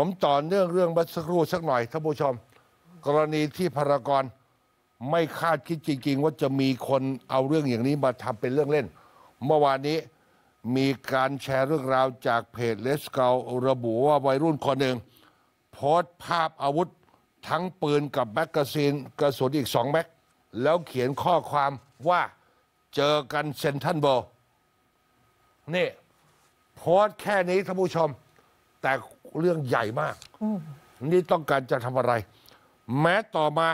ผมต่อเนื่องเรื่องบัสครูสักหน่อยท่านผู้ชม กรณีที่พารากอนไม่คาดคิดจริงๆ ว่าจะมีคนเอาเรื่องอย่างนี้มาทำเป็นเรื่องเล่น เมื่อวานนี้มีการแชร์เรื่องราวจากเพจเลสเกลระบุว่าวัยรุ่นคนหนึ่งโพสต์ภาพอาวุธทั้งปืนกับแมกกาซีนกระสุนอีกสองแม็กแล้วเขียนข้อความว่าเจอกันเซนทันโบนี่ โพสต์แค่นี้ท่านผู้ชมแต่เรื่องใหญ่มากนี่ต้องการจะทำอะไร แม้ต่อมา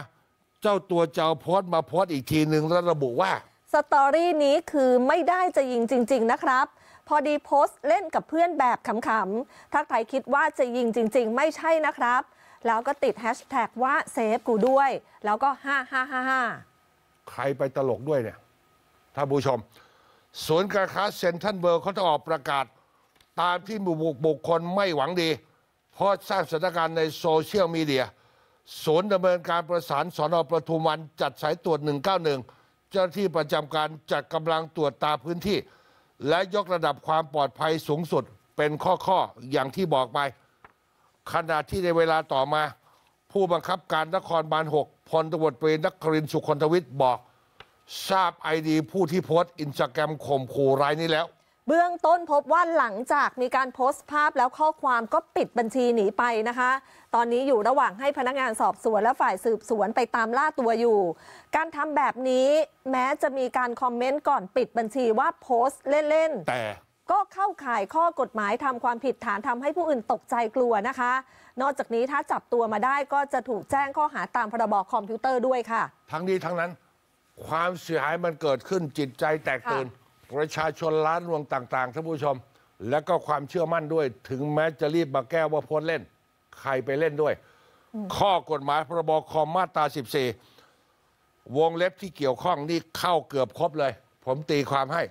เจ้าตัวเจ้าโพสต์มาโพสต์อีกทีหนึ่งแล้วระบุว่า สตอรี่นี้คือไม่ได้จะยิงจริง ๆ นะครับ พอดีโพสต์เล่นกับเพื่อนแบบขำๆทักไทยคิดว่าจะยิงจริง ๆ ไม่ใช่นะครับ แล้วก็ติดแฮชแท็กว่าเซฟกูด้วย แล้วก็ห้าห้าห้าห้าใครไปตลกด้วยเนี่ย ท่านผู้ชมศูนย์การค้าเซ็นทรัลเวิลด์เขาจะออกประกาศตามที่บุคคลไม่หวังดีเพราะสร้างสถานการณ์ในโซเชียลมีเดียศูนย์ดำเนินการประสานสอนอประทุมวันจัดสายตรวจ 191 เจ้าหน้าที่ประจำการจัดกำลังตรวจตาพื้นที่ และยกระดับความปลอดภัยสูงสุดเป็นข้อๆอย่างที่บอกไป ขณะที่ในเวลาต่อมา ผู้บังคับการนครบาล6พลตรวจปรีนักครินสุคนทวิทย์บอก ทราบไอดีผู้ที่โพสต์อินสตาแกรมข่มขู่รายนี้แล้วเบื้องต้นพบว่าหลังจากมีการโพสต์ภาพแล้วข้อความก็ปิดบัญชีหนีไปนะคะ ตอนนี้อยู่ระหว่างให้พนักงานสอบสวนและฝ่ายสืบสวนไปตามล่าตัวอยู่ การทำแบบนี้แม้จะมีการคอมเมนต์ก่อนปิดบัญชีว่าโพสต์เล่นๆแต่ก็เข้าข่ายข้อกฎหมายทำความผิดฐานทำให้ผู้อื่นตกใจกลัวนะคะ นอกจากนี้ถ้าจับตัวมาได้ก็จะถูกแจ้งข้อหาตามพรบคอมพิวเตอร์ด้วยค่ะ ทั้งนี้ทั้งนั้น ความเสียหายมันเกิดขึ้นจิตใจแตกตื่นประชาชนล้านรวงต่าง ๆท่านผู้ชม และก็ความเชื่อมั่นด้วยถึงแม้จะรีบมาแก้ว่าพ้นเล่น ใครไปเล่นด้วย ข้อกฎหมายพรบคอมมาตรา14 วงเล็บที่เกี่ยวข้องนี่เข้าเกือบครบเลย ผมตีความให้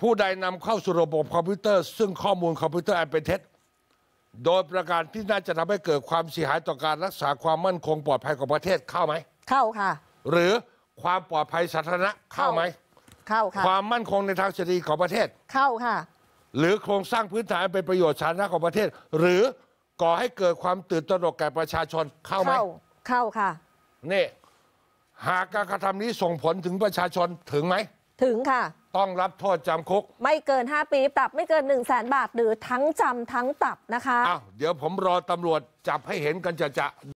ผู้ใดนำเข้าสู่ระบบคอมพิวเตอร์ ซึ่งข้อมูลคอมพิวเตอร์อันเป็นเท็จโดยประการที่น่าจะทำให้เกิดความเสียหายต่อการรักษาความมั่นคงปลอดภัยของประเทศเข้าไหมเข้าค่ะหรือความปลอดภัยสาธารณะเข้าไหมข้าค่ะความมั่นคงในทางเศรษฐกิจของประเทศเข้าค่ะ หรือโครงสร้างพื้นฐานเป็นประโยชน์สาธารณะของประเทศ หรือก่อให้เกิดความตื่นตระหนกแก่ประชาชนเข้าไหมเข้าเข้าค่ะ นี่ หากการกระทำนี้ส่งผลถึงประชาชนถึงไหม ถึงค่ะ ต้องรับโทษจำคุก ไม่เกิน 5 ปีปรับ ไม่เกิน 1 0 0 0 0แสนบาท หรือทั้งจำทั้งปรับนะคะอ้าวเดี๋ยวผมรอตำรวจจับให้เห็นกันจะจะ